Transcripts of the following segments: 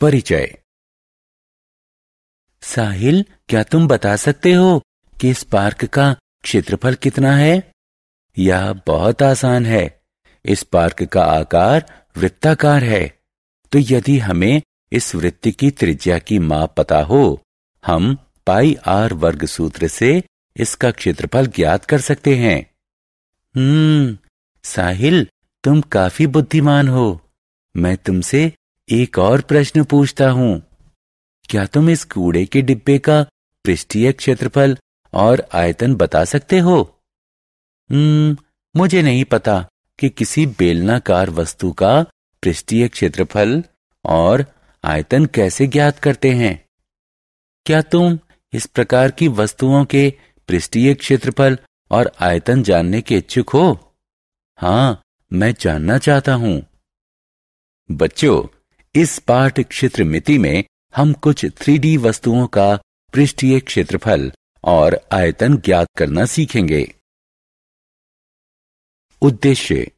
परिचय साहिल क्या तुम बता सकते हो कि इस पार्क का क्षेत्रफल कितना है यह बहुत आसान है इस पार्क का आकार वृत्ताकार है तो यदि हमें इस वृत्त की त्रिज्या की माप पता हो हम पाई आर वर्ग सूत्र से इसका क्षेत्रफल ज्ञात कर सकते हैं हम्म साहिल तुम काफी बुद्धिमान हो मैं तुमसे एक और प्रश्न पूछता हूं क्या तुम इस कूड़े के डिब्बे का पृष्ठीय क्षेत्रफल और आयतन बता सकते हो हम्म मुझे नहीं पता कि किसी बेलनाकार वस्तु का पृष्ठीय क्षेत्रफल और आयतन कैसे ज्ञात करते हैं क्या तुम इस प्रकार की वस्तुओं के पृष्ठीय क्षेत्रफल और आयतन जानने के इच्छुक हो हाँ मैं जानना चाहता हूं बच्चों इस पाठ क्षेत्र मिति में हम कुछ थ्री वस्तुओं का पृष्ठीय क्षेत्रफल और आयतन ज्ञात करना सीखेंगे उद्देश्य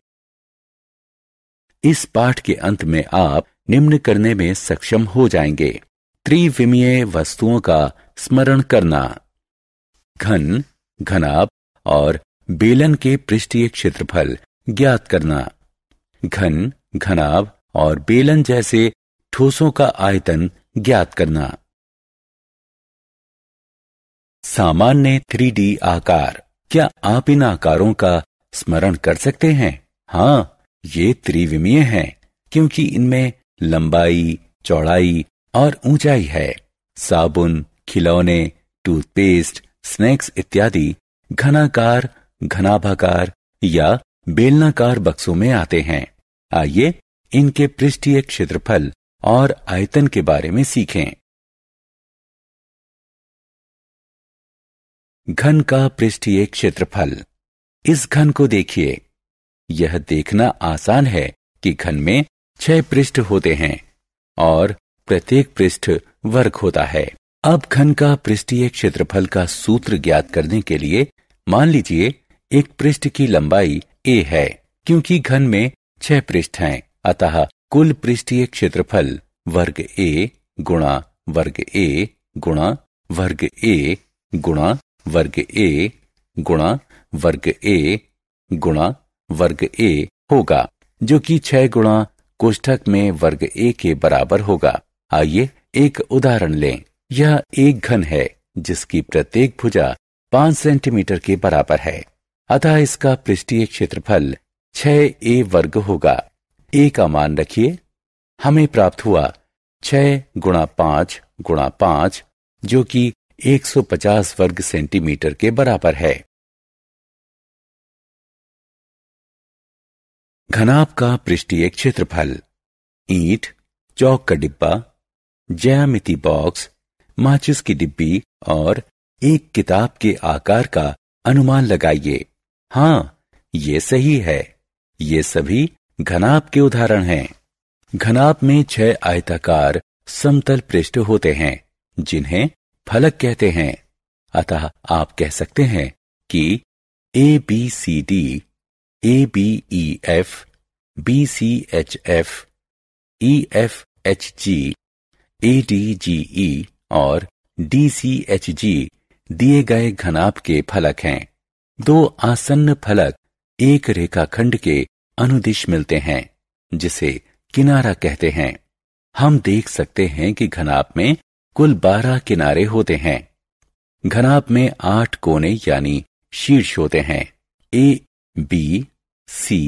इस पाठ के अंत में आप निम्न करने में सक्षम हो जाएंगे त्रिविमीय वस्तुओं का स्मरण करना घन घनाभ और बेलन के पृष्ठीय क्षेत्रफल ज्ञात करना घन घनाभ और बेलन जैसे ठोसों का आयतन ज्ञात करना सामान्य थ्री डी आकार क्या आप इन आकारों का स्मरण कर सकते हैं हाँ ये त्रिविमीय हैं क्योंकि इनमें लंबाई चौड़ाई और ऊंचाई है साबुन खिलौने टूथपेस्ट स्नैक्स इत्यादि घनाकार घनाभाकार या बेलनाकार बक्सों में आते हैं आइए इनके पृष्ठीय क्षेत्रफल और आयतन के बारे में सीखें घन का पृष्ठीय क्षेत्रफल इस घन को देखिए यह देखना आसान है कि घन में छह पृष्ठ होते हैं और प्रत्येक पृष्ठ वर्ग होता है अब घन का पृष्ठीय क्षेत्रफल का सूत्र ज्ञात करने के लिए मान लीजिए एक पृष्ठ की लंबाई ए है क्योंकि घन में छह पृष्ठ हैं अतः कुल पृष्ठीय क्षेत्रफल वर्ग ए गुणा वर्ग ए गुणा वर्ग ए गुणा वर्ग ए गुणा वर्ग ए गुणा वर्ग ए होगा जो कि छह गुणा कोष्ठक में वर्ग ए के बराबर होगा आइए एक उदाहरण लें यह एक घन है जिसकी प्रत्येक भुजा पांच सेंटीमीटर के बराबर है अतः इसका पृष्ठीय क्षेत्रफल छह ए वर्ग होगा ए का मान रखिए हमें प्राप्त हुआ छह गुणा पांच गुणा पांच जो कि 150 वर्ग सेंटीमीटर के बराबर है घनाभ का पृष्ठीय क्षेत्रफल ईट चौक का डिब्बा ज्यामिति बॉक्स माचिस की डिब्बी और एक किताब के आकार का अनुमान लगाइए हाँ ये सही है ये सभी घनाप के उदाहरण हैं घनाप में छह आयताकार समतल पृष्ठ होते हैं जिन्हें फलक कहते हैं अतः आप कह सकते हैं कि A B C D A B E F B C H F E F H G A D G E और डी सी एच जी दिए गए घनाप के फलक हैं दो आसन्न फलक एक रेखाखंड के अनुदिश मिलते हैं जिसे किनारा कहते हैं हम देख सकते हैं कि घनाप में कुल बारह किनारे होते हैं घनाप में आठ कोने यानी शीर्ष होते हैं A B C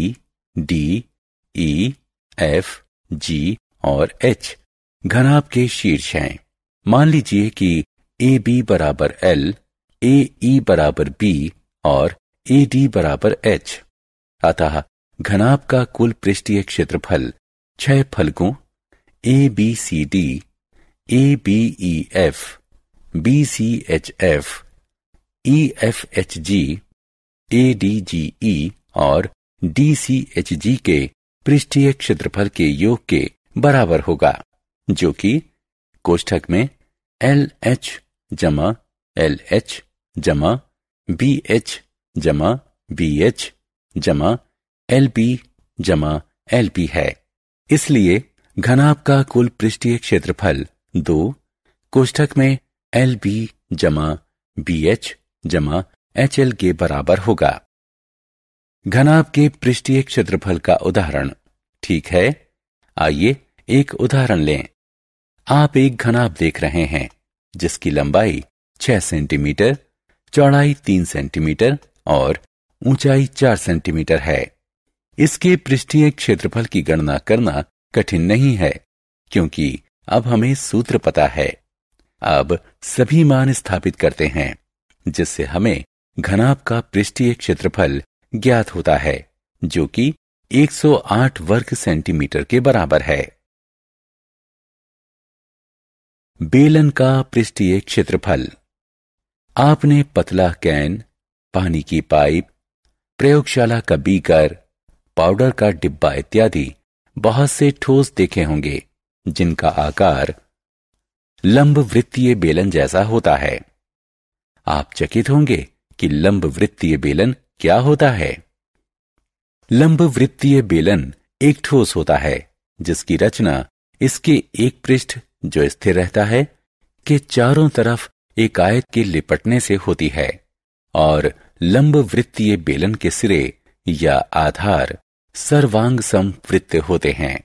D E F G और एच घनाप के शीर्ष हैं मान लीजिए कि ए बी बराबर एल ए ई बराबर बी और ए डी बराबर एच अतः घनाभ का कुल पृष्ठीय क्षेत्रफल छह फलकों A B C D A B E F B C H F E F H G A D G E और डी सी एच जी के पृष्ठीय क्षेत्रफल के योग के बराबर होगा जो कि कोष्ठक में एल एच जमा एल एच जमा बी एच जमा बी एच जमा एल पी जमा एल पी है इसलिए घनाभ का कुल पृष्ठीय क्षेत्रफल दो कोष्ठक में एल बी जमा बी एच जमा एच एल के बराबर होगा घनाभ के पृष्ठीय क्षेत्रफल का उदाहरण ठीक है आइए एक उदाहरण लें आप एक घनाभ देख रहे हैं जिसकी लंबाई 6 सेंटीमीटर चौड़ाई 3 सेंटीमीटर और ऊंचाई 4 सेंटीमीटर है इसके पृष्ठीय क्षेत्रफल की गणना करना कठिन नहीं है क्योंकि अब हमें सूत्र पता है अब सभी मान स्थापित करते हैं जिससे हमें घनाभ का पृष्ठीय क्षेत्रफल ज्ञात होता है जो कि 108 वर्ग सेंटीमीटर के बराबर है बेलन का पृष्ठीय क्षेत्रफल आपने पतला कैन पानी की पाइप प्रयोगशाला का बीकर पाउडर का डिब्बा इत्यादि बहुत से ठोस देखे होंगे जिनका आकार लंब वृत्तीय बेलन जैसा होता है आप चकित होंगे कि लंब वृत्तीय बेलन क्या होता है लंब वृत्तीय बेलन एक ठोस होता है जिसकी रचना इसके एक पृष्ठ जो स्थिर रहता है के चारों तरफ एक आयत के लिपटने से होती है और लंब वृत्तीय बेलन के सिरे या आधार सर्वांग संवृत्त होते हैं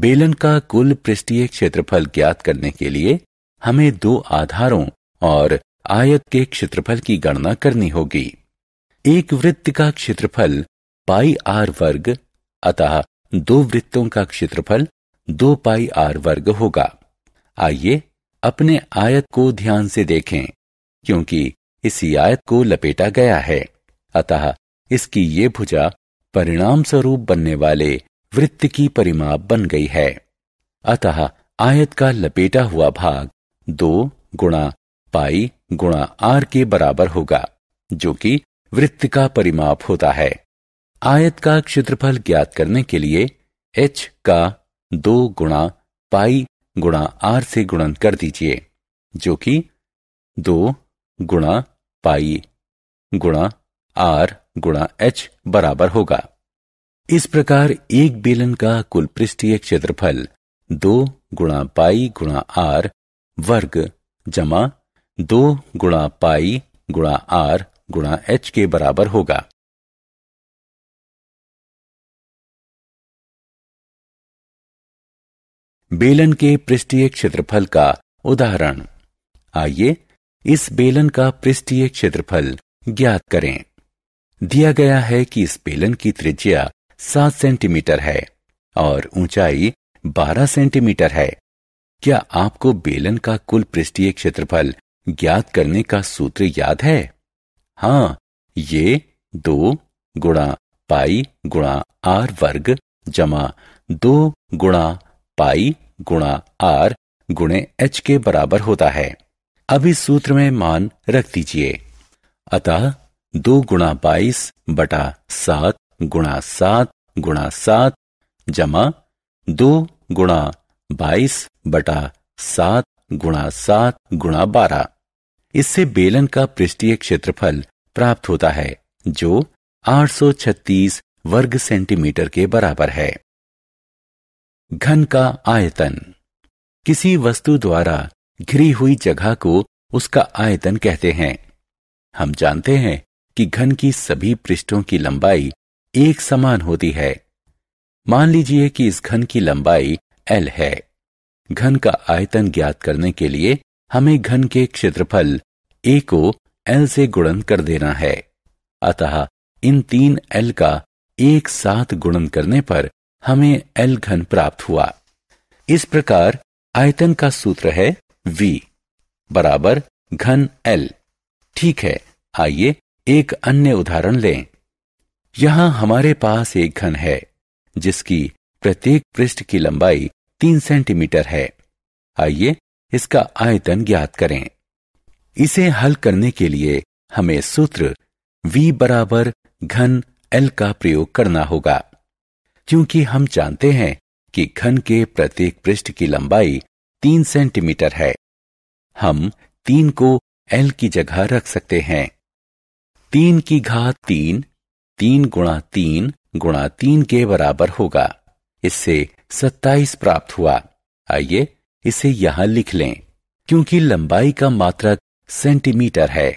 बेलन का कुल पृष्ठीय क्षेत्रफल ज्ञात करने के लिए हमें दो आधारों और आयत के क्षेत्रफल की गणना करनी होगी एक वृत्त का क्षेत्रफल पाई आर वर्ग अतः दो वृत्तों का क्षेत्रफल दो पाई आर वर्ग होगा आइए अपने आयत को ध्यान से देखें क्योंकि इसी आयत को लपेटा गया है अतः इसकी ये भुजा परिणाम स्वरूप बनने वाले वृत्त की परिमाप बन गई है अतः आयत का लपेटा हुआ भाग दो गुणा पाई गुणा आर के बराबर होगा जो कि वृत्त का परिमाप होता है आयत का क्षेत्रफल ज्ञात करने के लिए एच का दो गुणा पाई गुणा आर से गुणन कर दीजिए जो कि दो गुणा पाई गुणा आर गुणा एच बराबर होगा इस प्रकार एक बेलन का कुल पृष्ठीय क्षेत्रफल दो गुणा पाई गुणा आर वर्ग जमा दो गुणा पाई गुणा आर गुणा एच के बराबर होगा बेलन के पृष्ठीय क्षेत्रफल का उदाहरण आइए इस बेलन का पृष्ठीय क्षेत्रफल ज्ञात करें दिया गया है कि इस बेलन की त्रिज्या सात सेंटीमीटर है और ऊंचाई बारह सेंटीमीटर है क्या आपको बेलन का कुल पृष्ठीय क्षेत्रफल ज्ञात करने का सूत्र याद है हाँ ये दो गुणा पाई गुणा आर वर्ग जमा दो गुणा पाई गुणा आर गुणे एच के बराबर होता है अब इस सूत्र में मान रख दीजिए अतः दो गुणा बाईस बटा सात गुणा सात गुणा सात जमा दो गुणा बाईस बटा सात गुणा सात गुणा बारह इससे बेलन का पृष्ठीय क्षेत्रफल प्राप्त होता है जो 836 वर्ग सेंटीमीटर के बराबर है घन का आयतन किसी वस्तु द्वारा घिरी हुई जगह को उसका आयतन कहते हैं हम जानते हैं कि घन की सभी पृष्ठों की लंबाई एक समान होती है मान लीजिए कि इस घन की लंबाई L है घन का आयतन ज्ञात करने के लिए हमें घन के क्षेत्रफल A को L से गुणन कर देना है अतः इन तीन L का एक साथ गुणन करने पर हमें L घन प्राप्त हुआ इस प्रकार आयतन का सूत्र है V बराबर घन L ठीक है आइए एक अन्य उदाहरण लें यहां हमारे पास एक घन है जिसकी प्रत्येक पृष्ठ की लंबाई तीन सेंटीमीटर है आइए इसका आयतन ज्ञात करें इसे हल करने के लिए हमें सूत्र v बराबर घन l का प्रयोग करना होगा क्योंकि हम जानते हैं कि घन के प्रत्येक पृष्ठ की लंबाई तीन सेंटीमीटर है हम तीन को एल की जगह रख सकते हैं तीन की घात तीन तीन गुणा तीन गुणा तीन के बराबर होगा इससे सत्ताईस प्राप्त हुआ आइए इसे यहां लिख लें क्योंकि लंबाई का मात्रक सेंटीमीटर है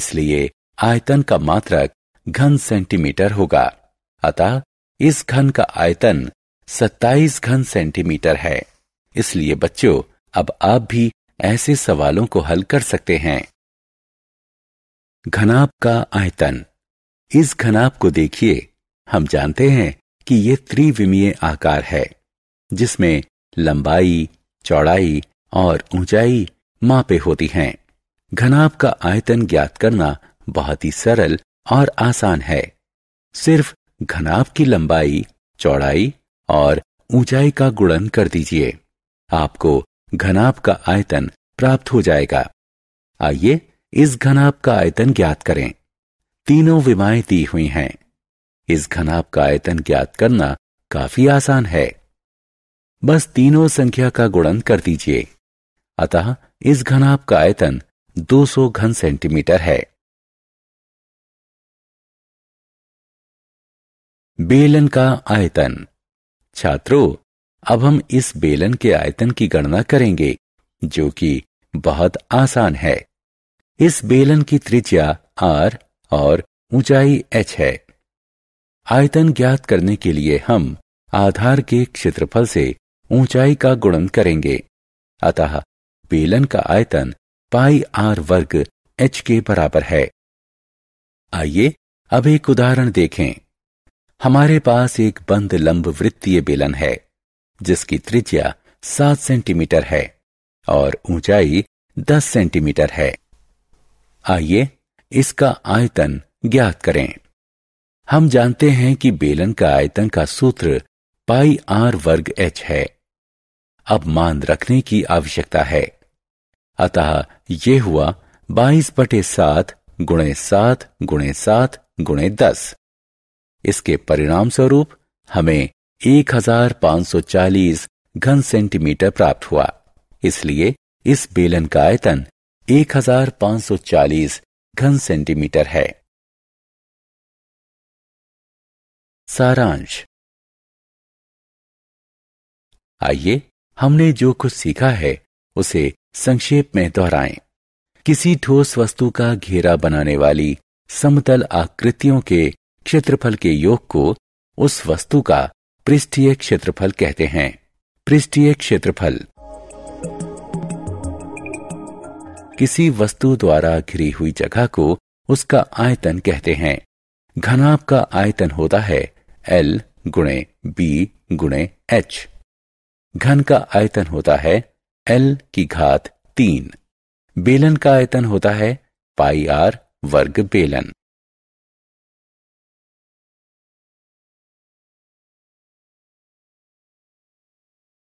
इसलिए आयतन का मात्रक घन सेंटीमीटर होगा अतः इस घन का आयतन सत्ताईस घन सेंटीमीटर है इसलिए बच्चों अब आप भी ऐसे सवालों को हल कर सकते हैं घनाप का आयतन इस घनाप को देखिए हम जानते हैं कि ये त्रिविमीय आकार है जिसमें लंबाई चौड़ाई और ऊंचाई मापे होती हैं घनाप का आयतन ज्ञात करना बहुत ही सरल और आसान है सिर्फ घनाप की लंबाई चौड़ाई और ऊंचाई का गुणन कर दीजिए आपको घनाप का आयतन प्राप्त हो जाएगा आइए इस घनाभ का आयतन ज्ञात करें तीनों विमाएं दी हुई हैं इस घनाभ का आयतन ज्ञात करना काफी आसान है बस तीनों संख्या का गुणन कर दीजिए अतः इस घनाभ का आयतन 200 घन सेंटीमीटर है बेलन का आयतन छात्रों अब हम इस बेलन के आयतन की गणना करेंगे जो कि बहुत आसान है इस बेलन की त्रिज्या आर और ऊंचाई एच है आयतन ज्ञात करने के लिए हम आधार के क्षेत्रफल से ऊंचाई का गुणन करेंगे अतः बेलन का आयतन पाई आर वर्ग एच के बराबर है आइए अब एक उदाहरण देखें हमारे पास एक बंद लंब वृत्तीय बेलन है जिसकी त्रिज्या सात सेंटीमीटर है और ऊंचाई दस सेंटीमीटर है आइए इसका आयतन ज्ञात करें हम जानते हैं कि बेलन का आयतन का सूत्र पाई आर वर्ग एच है अब मान रखने की आवश्यकता है अतः यह हुआ बाईस बटे सात गुणे सात गुणे सात गुणे दस इसके परिणाम स्वरूप हमें 1540 घन सेंटीमीटर प्राप्त हुआ इसलिए इस बेलन का आयतन 1540 घन सेंटीमीटर है सारांश आइए हमने जो कुछ सीखा है उसे संक्षेप में दोहराएं। किसी ठोस वस्तु का घेरा बनाने वाली समतल आकृतियों के क्षेत्रफल के योग को उस वस्तु का पृष्ठीय क्षेत्रफल कहते हैं पृष्ठीय क्षेत्रफल किसी वस्तु द्वारा घिरी हुई जगह को उसका आयतन कहते हैं घनाभ का आयतन होता है एल गुणे बी गुणे एच घन का आयतन होता है एल की घात तीन बेलन का आयतन होता है पाई आर वर्ग बेलन